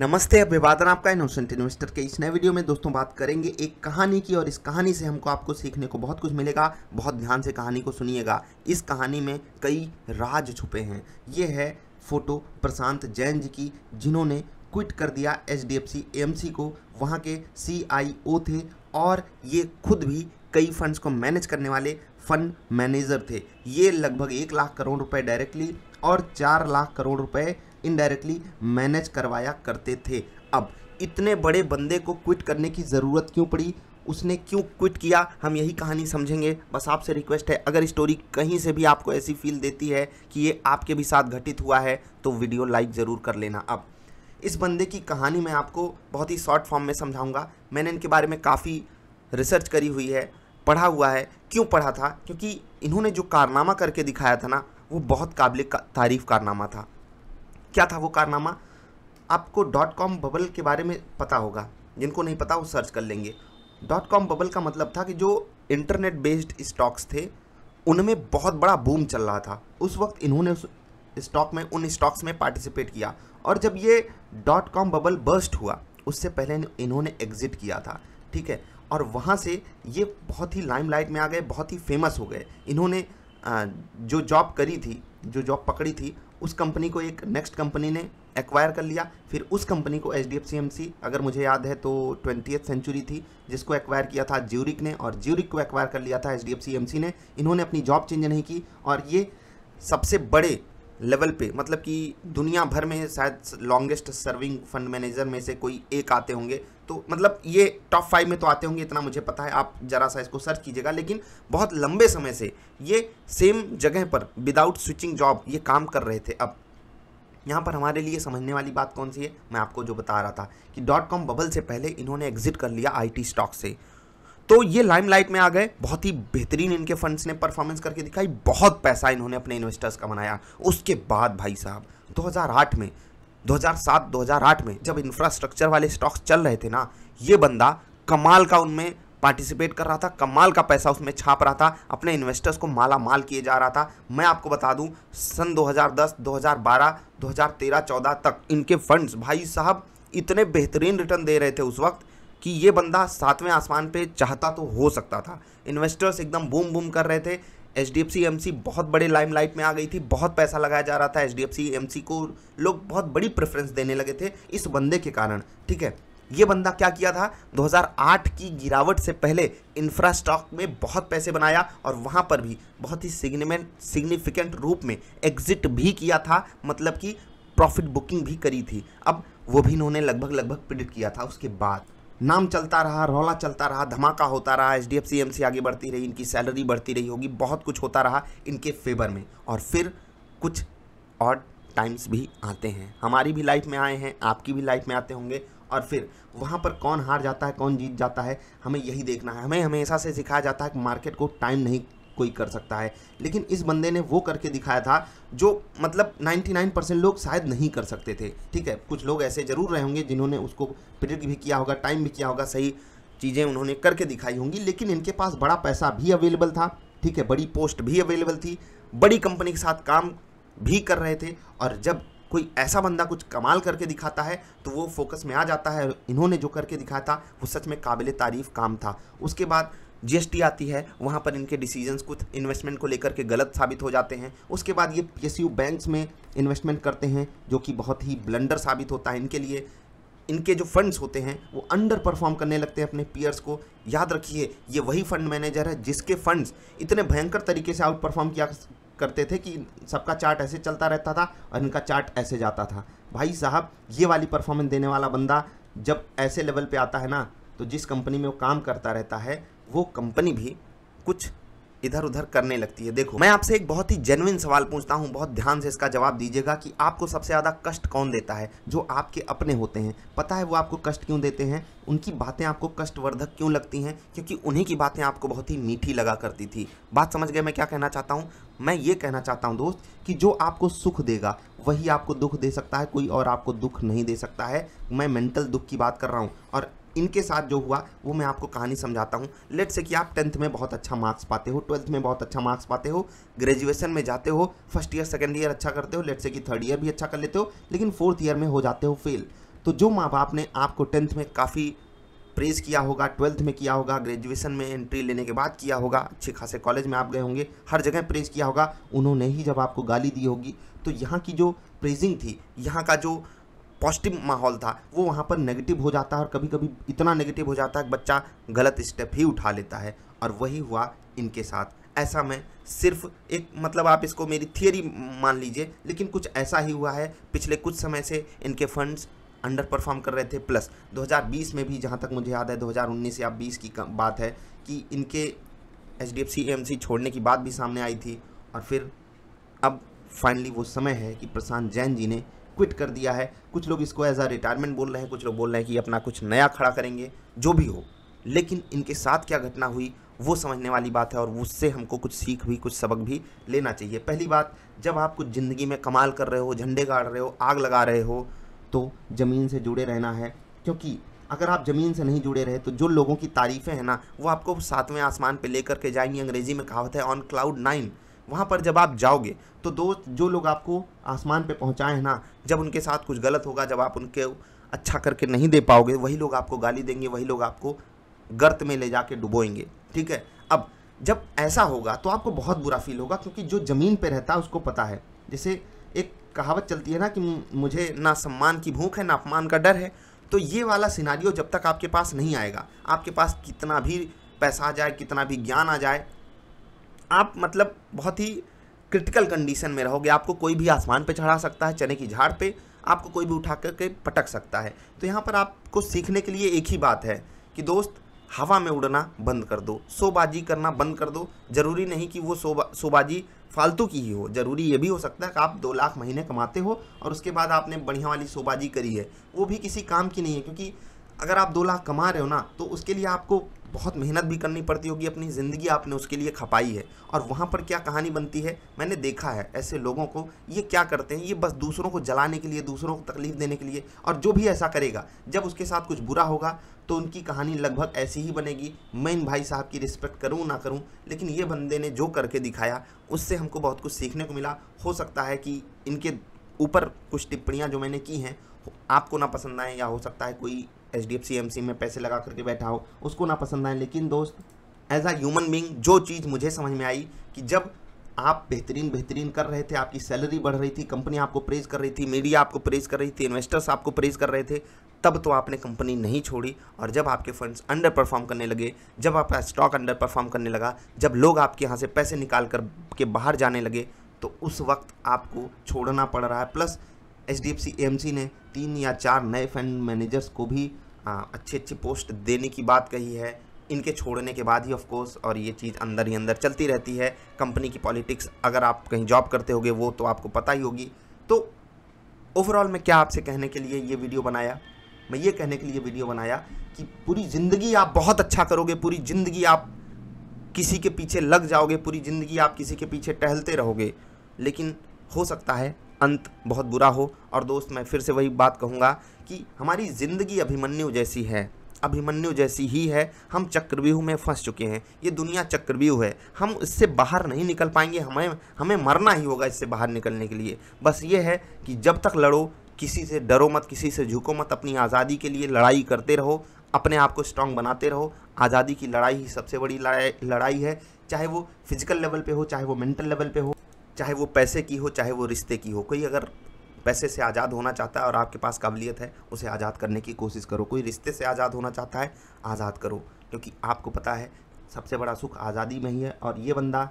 नमस्ते अभिवादन आपका इनोसेंट इन्वेस्टर के इस नए वीडियो में दोस्तों बात करेंगे एक कहानी की और इस कहानी से हमको आपको सीखने को बहुत कुछ मिलेगा बहुत ध्यान से कहानी को सुनिएगा इस कहानी में कई राज छुपे हैं ये है फोटो प्रशांत जैन जी की जिन्होंने क्विट कर दिया H D F C M C को वहाँ के सी आई ओ थे और ये खुद भी कई फंड्स को मैनेज करने वाले फंड मैनेजर थे ये लगभग एक लाख करोड़ रुपए डायरेक्टली और चार लाख करोड़ रुपए इनडायरेक्टली मैनेज करवाया करते थे अब इतने बड़े बंदे को क्विट करने की ज़रूरत क्यों पड़ी उसने क्यों क्विट किया हम यही कहानी समझेंगे बस आपसे रिक्वेस्ट है अगर स्टोरी कहीं से भी आपको ऐसी फील देती है कि ये आपके भी साथ घटित हुआ है तो वीडियो लाइक ज़रूर कर लेना अब इस बंदे की कहानी मैं आपको बहुत ही शॉर्ट फॉर्म में समझाऊंगा मैंने इनके बारे में काफ़ी रिसर्च करी हुई है पढ़ा हुआ है क्यों पढ़ा था क्योंकि इन्होंने जो कारनामा करके दिखाया था ना वो बहुत काबिल तारीफ़ कारनामा था क्या था वो कारनामा आपको डॉट कॉम बबल के बारे में पता होगा जिनको नहीं पता वो सर्च कर लेंगे डॉट कॉम बबल का मतलब था कि जो इंटरनेट बेस्ड स्टॉक्स थे उनमें बहुत बड़ा बूम चल रहा था उस वक्त इन्होंने उस स्टॉक में उन स्टॉक्स में पार्टिसिपेट किया और जब ये डॉट कॉम बबल बर्स्ट हुआ उससे पहले इन्होंने एग्जिट किया था ठीक है और वहाँ से ये बहुत ही लाइमलाइट में आ गए बहुत ही फेमस हो गए इन्होंने जो जॉब करी थी जो जॉब पकड़ी थी उस कंपनी को एक नेक्स्ट कंपनी ने एक्वायर कर लिया फिर उस कंपनी को एच डी अगर मुझे याद है तो ट्वेंटी सेंचुरी थी जिसको एक्वायर किया था ज्यूरिक ने और ज्यूरिक को एक्वायर कर लिया था एच डी ने इन्होंने अपनी जॉब चेंज नहीं की और ये सबसे बड़े लेवल पे मतलब कि दुनिया भर में शायद लॉन्गेस्ट सर्विंग फंड मैनेजर में से कोई एक आते होंगे तो मतलब ये टॉप फाइव में तो आते होंगे इतना मुझे पता है आप ज़रा सा इसको सर्च कीजिएगा लेकिन बहुत लंबे समय से ये सेम जगह पर विदाउट स्विचिंग जॉब ये काम कर रहे थे अब यहाँ पर हमारे लिए समझने वाली बात कौन सी है मैं आपको जो बता रहा था कि डॉट कॉम बबल से पहले इन्होंने एग्जिट कर लिया आई स्टॉक से तो ये लाइमलाइट में आ गए बहुत ही बेहतरीन इनके फंड्स ने परफॉर्मेंस करके दिखाई बहुत पैसा इन्होंने अपने इन्वेस्टर्स का बनाया उसके बाद भाई साहब 2008 में 2007-2008 में जब इंफ्रास्ट्रक्चर वाले स्टॉक्स चल रहे थे ना ये बंदा कमाल का उनमें पार्टिसिपेट कर रहा था कमाल का पैसा उसमें छाप रहा था अपने इन्वेस्टर्स को माला माल किए जा रहा था मैं आपको बता दूं सन 2010, 2012, 2013, 14 तक इनके फंड्स भाई साहब इतने बेहतरीन रिटर्न दे रहे थे उस वक्त कि ये बंदा सातवें आसमान पे चाहता तो हो सकता था इन्वेस्टर्स एकदम बूम बूम कर रहे थे H D F C M C बहुत बड़े लाइमलाइट में आ गई थी बहुत पैसा लगाया जा रहा था H D F C M C को लोग बहुत बड़ी प्रेफरेंस देने लगे थे इस बंदे के कारण ठीक है ये बंदा क्या किया था 2008 की गिरावट से पहले इंफ्रास्टॉक में बहुत पैसे बनाया और वहाँ पर भी बहुत ही सिग्निमेंट सिग्निफिकेंट रूप में एग्जिट भी किया था मतलब कि प्रॉफिट बुकिंग भी करी थी अब वो भी इन्होंने लगभग लगभग प्रिडिक्ट किया था उसके बाद नाम चलता रहा रौला चलता रहा धमाका होता रहा H D F C M C आगे बढ़ती रही इनकी सैलरी बढ़ती रही होगी बहुत कुछ होता रहा इनके फेवर में और फिर कुछ और टाइम्स भी आते हैं हमारी भी लाइफ में आए हैं आपकी भी लाइफ में आते होंगे और फिर वहाँ पर कौन हार जाता है कौन जीत जाता है हमें यही देखना है हमें हमेशा से सिखाया जाता है कि मार्केट को टाइम नहीं कोई कर सकता है लेकिन इस बंदे ने वो करके दिखाया था जो मतलब 99 परसेंट लोग शायद नहीं कर सकते थे ठीक है कुछ लोग ऐसे ज़रूर रहे होंगे जिन्होंने उसको प्रेडिक्ट भी किया होगा टाइम भी किया होगा सही चीज़ें उन्होंने करके दिखाई होंगी लेकिन इनके पास बड़ा पैसा भी अवेलेबल था ठीक है बड़ी पोस्ट भी अवेलेबल थी बड़ी कंपनी के साथ काम भी कर रहे थे और जब कोई ऐसा बंदा कुछ कमाल करके दिखाता है तो वो फोकस में आ जाता है इन्होंने जो करके दिखाया था वो सच में काबिल तारीफ़ काम था उसके बाद जीएसटी आती है वहाँ पर इनके डिसीजंस कुछ इन्वेस्टमेंट को लेकर के गलत साबित हो जाते हैं उसके बाद ये पीएसयू बैंक्स में इन्वेस्टमेंट करते हैं जो कि बहुत ही ब्लंडर साबित होता है इनके लिए इनके जो फंड्स होते हैं वो अंडर परफॉर्म करने लगते हैं अपने पीयर्स को याद रखिए ये वही फंड मैनेजर है जिसके फंड्स इतने भयंकर तरीके से आउट परफॉर्म किया करते थे कि सबका चार्ट ऐसे चलता रहता था और इनका चार्ट ऐसे जाता था भाई साहब ये वाली परफॉर्मेंस देने वाला बंदा जब ऐसे लेवल पे आता है ना तो जिस कंपनी में वो काम करता रहता है वो कंपनी भी कुछ इधर उधर करने लगती है देखो मैं आपसे एक बहुत ही जेनविन सवाल पूछता हूँ बहुत ध्यान से इसका जवाब दीजिएगा कि आपको सबसे ज़्यादा कष्ट कौन देता है जो आपके अपने होते हैं पता है वो आपको कष्ट क्यों देते हैं उनकी बातें आपको कष्टवर्धक क्यों लगती हैं क्योंकि उन्हीं की बातें आपको बहुत ही मीठी लगा करती थी बात समझ गए मैं क्या कहना चाहता हूँ मैं ये कहना चाहता हूँ दोस्त कि जो आपको सुख देगा वही आपको दुख दे सकता है कोई और आपको दुख नहीं दे सकता है मैं मेंटल दुख की बात कर रहा हूँ और इनके साथ जो हुआ वो मैं आपको कहानी समझाता हूँ लेट से कि आप टेंथ में बहुत अच्छा मार्क्स पाते हो ट्वेल्थ में बहुत अच्छा मार्क्स पाते हो ग्रेजुएशन में जाते हो फर्स्ट ईयर सेकेंड ईयर अच्छा करते हो लेट से कि थर्ड ईयर भी अच्छा कर लेते हो लेकिन फोर्थ ईयर में हो जाते हो फेल तो जो माँ बाप ने आपको टेंथ में काफ़ी प्रेज़ किया होगा ट्वेल्थ में किया होगा ग्रेजुएशन में एंट्री लेने के बाद किया होगा अच्छे खासे कॉलेज में आप गए होंगे हर जगह प्रेज़ किया होगा उन्होंने ही जब आपको गाली दी होगी तो यहाँ की जो प्रेजिंग थी यहाँ का जो पॉजिटिव माहौल था वो वहाँ पर नेगेटिव हो जाता है और कभी कभी इतना नेगेटिव हो जाता है कि बच्चा गलत स्टेप ही उठा लेता है और वही हुआ इनके साथ ऐसा मैं सिर्फ एक मतलब आप इसको मेरी थियरी मान लीजिए लेकिन कुछ ऐसा ही हुआ है पिछले कुछ समय से इनके फंड्स अंडर परफॉर्म कर रहे थे प्लस 2020 में भी जहाँ तक मुझे याद है 2019 या 20 की बात है कि इनके H D F C M C छोड़ने की बात भी सामने आई थी और फिर अब फाइनली वो समय है कि प्रशांत जैन जी ने क्विट कर दिया है कुछ लोग इसको एज आ रिटायरमेंट बोल रहे हैं कुछ लोग बोल रहे हैं कि अपना कुछ नया खड़ा करेंगे जो भी हो लेकिन इनके साथ क्या घटना हुई वो समझने वाली बात है और उससे हमको कुछ सीख भी कुछ सबक भी लेना चाहिए पहली बात जब आप कुछ ज़िंदगी में कमाल कर रहे हो झंडे गाड़ रहे हो आग लगा रहे हो तो ज़मीन से जुड़े रहना है क्योंकि अगर आप ज़मीन से नहीं जुड़े रहे तो जो लोगों की तारीफ़ें हैं ना वो आपको सातवें आसमान पे लेकर के जाएंगी अंग्रेज़ी में कहावत है ऑन क्लाउड नाइन वहाँ पर जब आप जाओगे तो दोस्त जो लोग आपको आसमान पे पहुँचाए हैं ना जब उनके साथ कुछ गलत होगा जब आप उनके अच्छा करके नहीं दे पाओगे वही लोग आपको गाली देंगे वही लोग आपको गर्त में ले कर डुबोएंगे ठीक है अब जब ऐसा होगा तो आपको बहुत बुरा फील होगा क्योंकि जो ज़मीन पर रहता है उसको पता है जैसे एक कहावत चलती है ना कि मुझे ना सम्मान की भूख है ना अपमान का डर है तो ये वाला सिनारियो जब तक आपके पास नहीं आएगा आपके पास कितना भी पैसा आ जाए कितना भी ज्ञान आ जाए आप मतलब बहुत ही क्रिटिकल कंडीशन में रहोगे आपको कोई भी आसमान पर चढ़ा सकता है चने की झाड़ पे आपको कोई भी उठा करके पटक सकता है तो यहाँ पर आपको सीखने के लिए एक ही बात है कि दोस्त हवा में उड़ना बंद कर दो सोबाजी करना बंद कर दो ज़रूरी नहीं कि वो सोबा सोबाजी फालतू की ही हो ज़रूरी ये भी हो सकता है कि आप दो लाख महीने कमाते हो और उसके बाद आपने बढ़िया वाली सोबाजी करी है वो भी किसी काम की नहीं है क्योंकि अगर आप दो लाख कमा रहे हो ना तो उसके लिए आपको बहुत मेहनत भी करनी पड़ती होगी अपनी ज़िंदगी आपने उसके लिए खपाई है और वहाँ पर क्या कहानी बनती है मैंने देखा है ऐसे लोगों को ये क्या करते हैं ये बस दूसरों को जलाने के लिए दूसरों को तकलीफ़ देने के लिए और जो भी ऐसा करेगा जब उसके साथ कुछ बुरा होगा तो उनकी कहानी लगभग ऐसी ही बनेगी मैं इन भाई साहब की रिस्पेक्ट करूँ ना करूँ लेकिन ये बंदे ने जो करके दिखाया उससे हमको बहुत कुछ सीखने को मिला हो सकता है कि इनके ऊपर कुछ टिप्पणियाँ जो मैंने की हैं आपको ना पसंद आए या हो सकता है कोई H D F C M C में पैसे लगा करके बैठा हो उसको ना पसंद आए लेकिन दोस्त एज अ ह्यूमन बींग जो चीज़ मुझे समझ में आई कि जब आप बेहतरीन बेहतरीन कर रहे थे आपकी सैलरी बढ़ रही थी कंपनी आपको प्रेज कर रही थी मीडिया आपको प्रेज कर रही थी इन्वेस्टर्स आपको प्रेज कर रहे थे तब तो आपने कंपनी नहीं छोड़ी और जब आपके फंड्स अंडर परफॉर्म करने लगे जब आपका स्टॉक अंडर परफॉर्म करने लगा जब लोग आपके यहाँ से पैसे निकाल कर के बाहर जाने लगे तो उस वक्त आपको छोड़ना पड़ रहा है plus H D F C M C ने तीन या चार नए फंड मैनेजर्स को भी अच्छी अच्छी पोस्ट देने की बात कही है इनके छोड़ने के बाद ही ऑफ कोर्स और ये चीज़ अंदर ही अंदर चलती रहती है कंपनी की पॉलिटिक्स अगर आप कहीं जॉब करते होगे वो तो आपको पता ही होगी तो ओवरऑल मैं क्या आपसे कहने के लिए ये वीडियो बनाया मैं ये कहने के लिए वीडियो बनाया कि पूरी ज़िंदगी आप बहुत अच्छा करोगे पूरी ज़िंदगी आप किसी के पीछे लग जाओगे पूरी ज़िंदगी आप किसी के पीछे टहलते रहोगे लेकिन हो सकता है अंत बहुत बुरा हो और दोस्त मैं फिर से वही बात कहूँगा कि हमारी ज़िंदगी अभिमन्यु जैसी है अभिमन्यु जैसी ही है हम चक्रव्यूह में फंस चुके हैं ये दुनिया चक्रव्यूह है हम इससे बाहर नहीं निकल पाएंगे हमें हमें मरना ही होगा इससे बाहर निकलने के लिए बस ये है कि जब तक लड़ो किसी से डरो मत किसी से झुको मत अपनी आज़ादी के लिए लड़ाई करते रहो अपने आप को स्ट्रांग बनाते रहो आज़ादी की लड़ाई ही सबसे बड़ी लड़ाई है चाहे वो फिजिकल लेवल पे हो चाहे वो मेंटल लेवल पे हो चाहे वो पैसे की हो चाहे वो रिश्ते की हो कोई अगर पैसे से आज़ाद होना चाहता है और आपके पास काबिलियत है उसे आज़ाद करने की कोशिश करो कोई रिश्ते से आज़ाद होना चाहता है आज़ाद करो क्योंकि आपको पता है सबसे बड़ा सुख आज़ादी में ही है और ये बंदा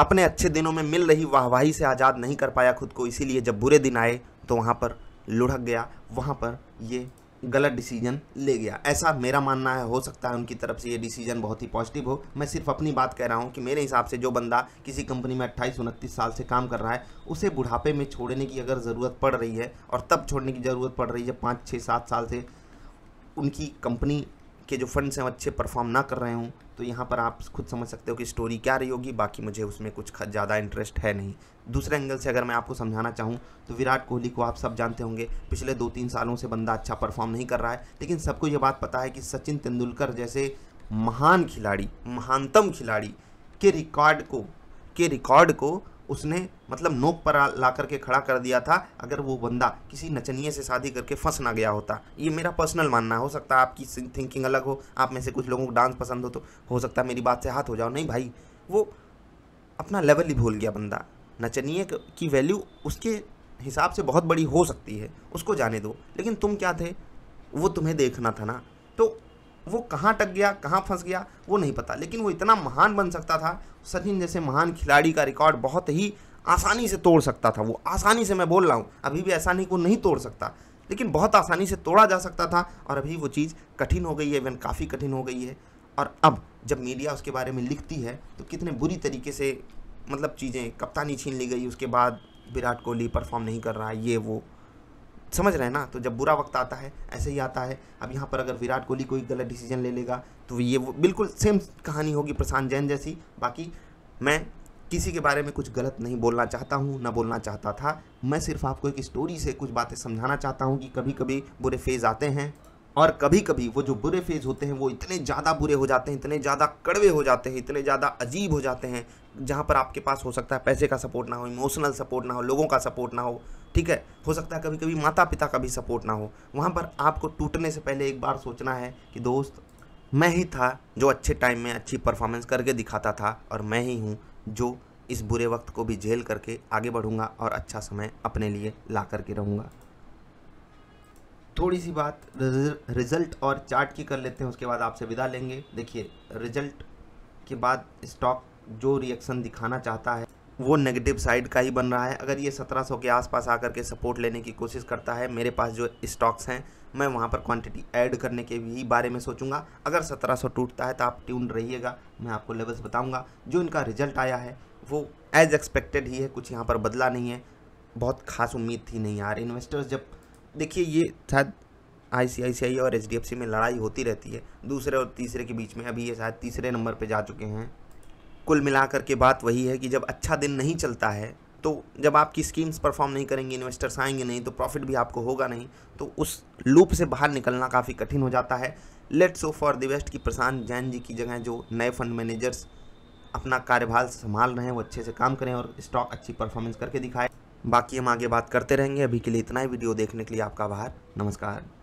अपने अच्छे दिनों में मिल रही वाहवाही से आज़ाद नहीं कर पाया खुद को इसीलिए जब बुरे दिन आए तो वहाँ पर लुढ़क गया वहाँ पर ये गलत डिसीजन ले गया ऐसा मेरा मानना है हो सकता है उनकी तरफ से ये डिसीजन बहुत ही पॉजिटिव हो मैं सिर्फ अपनी बात कह रहा हूँ कि मेरे हिसाब से जो बंदा किसी कंपनी में अट्ठाईस उनतीस साल से काम कर रहा है उसे बुढ़ापे में छोड़ने की अगर ज़रूरत पड़ रही है और तब छोड़ने की ज़रूरत पड़ रही है पाँच छः सात साल से उनकी कंपनी के जो फंड्स हैं अच्छे परफॉर्म ना कर रहे हों तो यहाँ पर आप खुद समझ सकते हो कि स्टोरी क्या रही होगी बाकी मुझे उसमें कुछ ज़्यादा इंटरेस्ट है नहीं दूसरे एंगल से अगर मैं आपको समझाना चाहूँ तो विराट कोहली को आप सब जानते होंगे पिछले दो तीन सालों से बंदा अच्छा परफॉर्म नहीं कर रहा है लेकिन सबको ये बात पता है कि सचिन तेंदुलकर जैसे महान खिलाड़ी महानतम खिलाड़ी के रिकॉर्ड को के रिकॉर्ड को उसने मतलब नोक पर ला करके खड़ा कर दिया था अगर वो बंदा किसी नचनिए से शादी करके फंस ना गया होता ये मेरा पर्सनल मानना हो सकता है आपकी थिंकिंग अलग हो आप में से कुछ लोगों को डांस पसंद हो तो हो सकता है मेरी बात से हाथ हो जाओ नहीं भाई वो अपना लेवल ही भूल गया बंदा नचनिए की वैल्यू उसके हिसाब से बहुत बड़ी हो सकती है उसको जाने दो लेकिन तुम क्या थे वो तुम्हें देखना था ना तो वो कहाँ टक गया कहाँ फंस गया वो नहीं पता लेकिन वो इतना महान बन सकता था सचिन जैसे महान खिलाड़ी का रिकॉर्ड बहुत ही आसानी से तोड़ सकता था वो आसानी से मैं बोल रहा हूँ अभी भी ऐसा नहीं को नहीं तोड़ सकता लेकिन बहुत आसानी से तोड़ा जा सकता था और अभी वो चीज़ कठिन हो गई है इवन काफ़ी कठिन हो गई है और अब जब मीडिया उसके बारे में लिखती है तो कितने बुरी तरीके से मतलब चीज़ें कप्तानी छीन ली गई उसके बाद विराट कोहली परफॉर्म नहीं कर रहा है ये वो समझ रहे हैं ना तो जब बुरा वक्त आता है ऐसे ही आता है अब यहाँ पर अगर विराट कोहली कोई गलत डिसीजन ले लेगा तो ये वो बिल्कुल सेम कहानी होगी प्रशांत जैन जैसी बाकी मैं किसी के बारे में कुछ गलत नहीं बोलना चाहता हूँ ना बोलना चाहता था मैं सिर्फ आपको एक स्टोरी से कुछ बातें समझाना चाहता हूँ कि कभी कभी बुरे फेज आते हैं और कभी कभी वो जो बुरे फेज होते हैं वो इतने ज़्यादा बुरे हो जाते हैं इतने ज़्यादा कड़वे हो जाते हैं इतने ज़्यादा अजीब हो जाते हैं जहाँ पर आपके पास हो सकता है पैसे का सपोर्ट ना हो इमोशनल सपोर्ट ना हो लोगों का सपोर्ट ना हो ठीक है हो सकता है कभी कभी माता पिता का भी सपोर्ट ना हो वहाँ पर आपको टूटने से पहले एक बार सोचना है कि दोस्त मैं ही था जो अच्छे टाइम में अच्छी परफॉर्मेंस करके दिखाता था और मैं ही हूँ जो इस बुरे वक्त को भी झेल करके आगे बढ़ूँगा और अच्छा समय अपने लिए ला करके रहूँगा थोड़ी सी बात रिजल्ट और चार्ट की कर लेते हैं उसके बाद आपसे विदा लेंगे देखिए रिजल्ट के बाद स्टॉक जो रिएक्शन दिखाना चाहता है वो नेगेटिव साइड का ही बन रहा है अगर ये 1700 के आसपास आकर के सपोर्ट लेने की कोशिश करता है मेरे पास जो स्टॉक्स हैं मैं वहाँ पर क्वांटिटी ऐड करने के भी बारे में सोचूंगा अगर 1700 टूटता है तो आप ट्यून रहिएगा मैं आपको लेवल्स बताऊँगा जो इनका रिजल्ट आया है वो एज एक्सपेक्टेड ही है कुछ यहाँ पर बदला नहीं है बहुत खास उम्मीद थी नहीं यार इन्वेस्टर्स जब देखिए ये शायद आई और एच में लड़ाई होती रहती है दूसरे और तीसरे के बीच में अभी ये शायद तीसरे नंबर पर जा चुके हैं कुल मिलाकर के बात वही है कि जब अच्छा दिन नहीं चलता है तो जब आपकी स्कीम्स परफॉर्म नहीं करेंगे इन्वेस्टर्स आएंगे नहीं तो प्रॉफिट भी आपको होगा नहीं तो उस लूप से बाहर निकलना काफ़ी कठिन हो जाता है let's so for the west कि प्रशांत जैन जी की जगह जो नए फंड मैनेजर्स अपना कार्यभार संभाल रहे हैं वो अच्छे से काम करें और स्टॉक अच्छी परफॉर्मेंस करके दिखाएं बाकी हम आगे बात करते रहेंगे अभी के लिए इतना ही वीडियो देखने के लिए आपका आभार नमस्कार